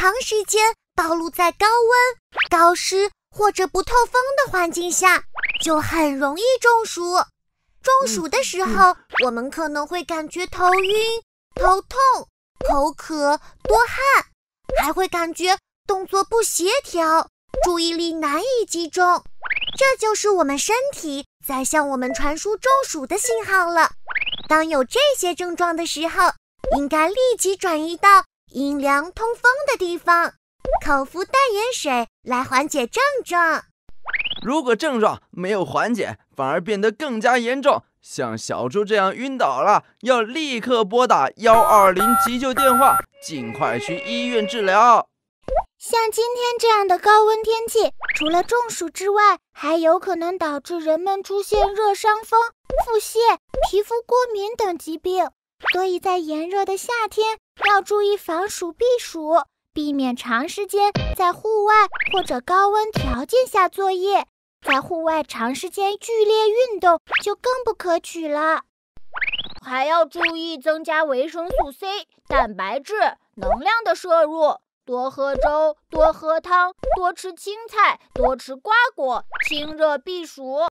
长时间暴露在高温、高湿或者不透风的环境下，就很容易中暑。中暑的时候，我们可能会感觉头晕、头痛、口渴、多汗，还会感觉动作不协调、注意力难以集中。这就是我们身体在向我们传输中暑的信号了。当有这些症状的时候，应该立即转移到。阴凉通风的地方，口服淡盐水来缓解症状。如果症状没有缓解，反而变得更加严重，像小猪这样晕倒了，要立刻拨打幺二零急救电话，尽快去医院治疗。像今天这样的高温天气，除了中暑之外，还有可能导致人们出现热伤风、腹泻、皮肤过敏等疾病。所以在炎热的夏天，要注意防暑避暑，避免长时间在户外或者高温条件下作业。在户外长时间剧烈运动就更不可取了。还要注意增加维生素 C、蛋白质、能量的摄入，多喝粥，多喝汤，多吃青菜，多吃瓜果，清热避暑。